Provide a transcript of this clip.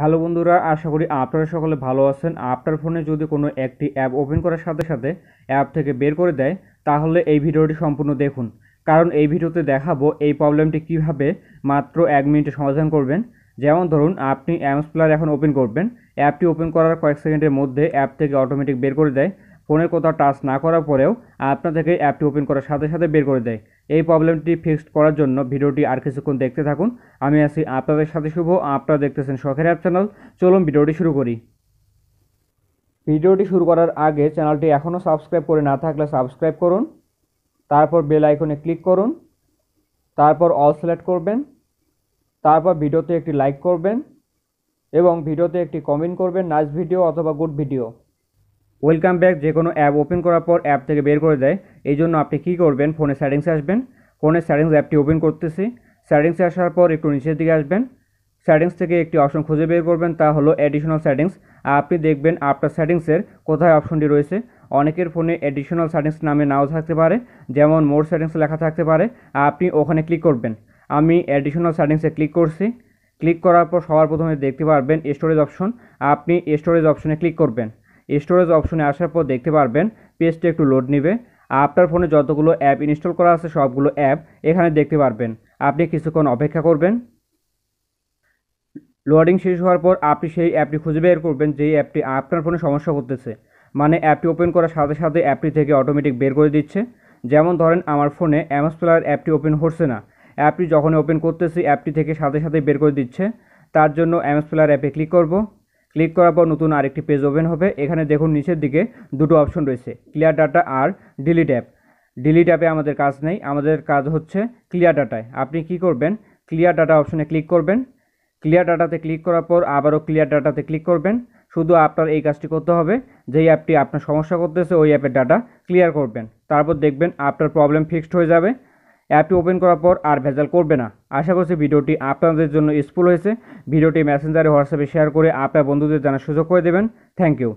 hello বন্ধুরা আশা করি আপনারা সকলে ভালো আছেন আপনার ফোনে যদি কোনো একটি অ্যাপ ওপেন করার সাথে সাথে অ্যাপ থেকে বের করে দেয় তাহলে এই ভিডিওটি সম্পূর্ণ দেখুন কারণ এই ভিডিওতে দেখাবো এই প্রবলেমটি কিভাবে মাত্র এক মিনিটে সমাধান করবেন যেমন ধরুন আপনি অ্যামস প্লার এখন ওপেন করবেন অ্যাপটি ওপেন করার কয়েক সেকেন্ডের মধ্যে অ্যাপ থেকে অটোমেটিক বের করে দেয় ফোনে কোথাও টাচ না করার পরেও আপনাদেরকে অ্যাপটি ওপেন করার সাথে সাথে বের করে দেয় এই প্রবলেমটি ফিক্সড করার জন্য ভিডিওটি আর কিছুক্ষণ দেখতে থাকুন আমি আছি আপনাদের সাথে শুভ আপনারা দেখতেছেন শখের অ্যাপ চ্যানেল চলুন ভিডিওটি শুরু করি ভিডিওটি শুরু করার আগে চ্যানেলটি এখনও সাবস্ক্রাইব করে না থাকলে সাবস্ক্রাইব করুন তারপর বেল আইকনে ক্লিক করুন তারপর অল সিলেক্ট করবেন তারপর ভিডিওতে একটি লাইক করবেন এবং ভিডিওতে একটি কমেন্ট করবেন নাইস ভিডিও অথবা গুড ভিডিও ওয়েলকাম ব্যাক যে কোনো অ্যাপ ওপেন করার পর অ্যাপ থেকে বের করে দেয় এই জন্য আপনি কী করবেন ফোনে সেটিংস আসবেন ফোনের সেটিংস অ্যাপটি ওপেন করতেছি সেটিংসে আসার পর একটু নিচের দিকে আসবেন সেটিংস থেকে একটি অপশন খুঁজে বের করবেন তা হলো অ্যাডিশনাল সেটিংস আর আপনি দেখবেন আপনার সেটিংসের কোথায় অপশনটি রয়েছে অনেকের ফোনে অ্যাডিশনাল সেটিংস নামে নাও থাকতে পারে যেমন মোর সেটিংস লেখা থাকতে পারে আর আপনি ওখানে ক্লিক করবেন আমি অ্যাডিশনাল সেটিংসে ক্লিক করছি ক্লিক করার পর সবার প্রথমে দেখতে পারবেন স্টোরেজ অপশন আপনি স্টোরেজ অপশনে ক্লিক করবেন স্টোরেজ অপশনে আসার পর দেখতে পারবেন পেজটি একটু লোড নেবে আপনার ফোনে যতগুলো অ্যাপ ইনস্টল করা আছে সবগুলো অ্যাপ এখানে দেখতে পারবেন আপনি কিছুক্ষণ অপেক্ষা করবেন লোডিং শেষ হওয়ার পর আপনি সেই অ্যাপটি খুঁজে বের করবেন যেই অ্যাপটি আপনার ফোনে সমস্যা করতেছে মানে অ্যাপটি ওপেন করার সাথে সাথে অ্যাপটি থেকে অটোমেটিক বের করে দিচ্ছে যেমন ধরেন আমার ফোনে অ্যামাজ প্লেয়ার অ্যাপটি ওপেন হচ্ছে না অ্যাপটি যখন ওপেন করতেছি অ্যাপটি থেকে সাথে সাথে বের করে দিচ্ছে তার জন্য অ্যামাজ প্লেয়ার অ্যাপে ক্লিক করবো ক্লিক করার পর নতুন আরেকটি পেজ ওপেন হবে এখানে দেখুন নিচের দিকে দুটো অপশন রয়েছে ক্লিয়ার ডাটা আর ডিলিট অ্যাপ ডিলিট অ্যাপে আমাদের কাজ নেই আমাদের কাজ হচ্ছে ক্লিয়ার ডাটায় আপনি কি করবেন ক্লিয়ার ডাটা অপশনে ক্লিক করবেন ক্লিয়ার ডাটাতে ক্লিক করার পর আবারও ক্লিয়ার ডাটাতে ক্লিক করবেন শুধু আপনার এই কাজটি করতে হবে যেই অ্যাপটি আপনার সমস্যা করতেছে ওই অ্যাপের ডাটা ক্লিয়ার করবেন তারপর দেখবেন আপনার প্রবলেম ফিক্সড হয়ে যাবে অ্যাপটি ওপেন করার পর আর ভেজাল করবে না আশা করছি ভিডিওটি আপনাদের জন্য ইউজফুল হয়েছে ভিডিওটি মেসেঞ্জারে হোয়াটসঅ্যাপে শেয়ার করে আপনার বন্ধুদের জানার সুযোগ করে দেবেন থ্যাংক ইউ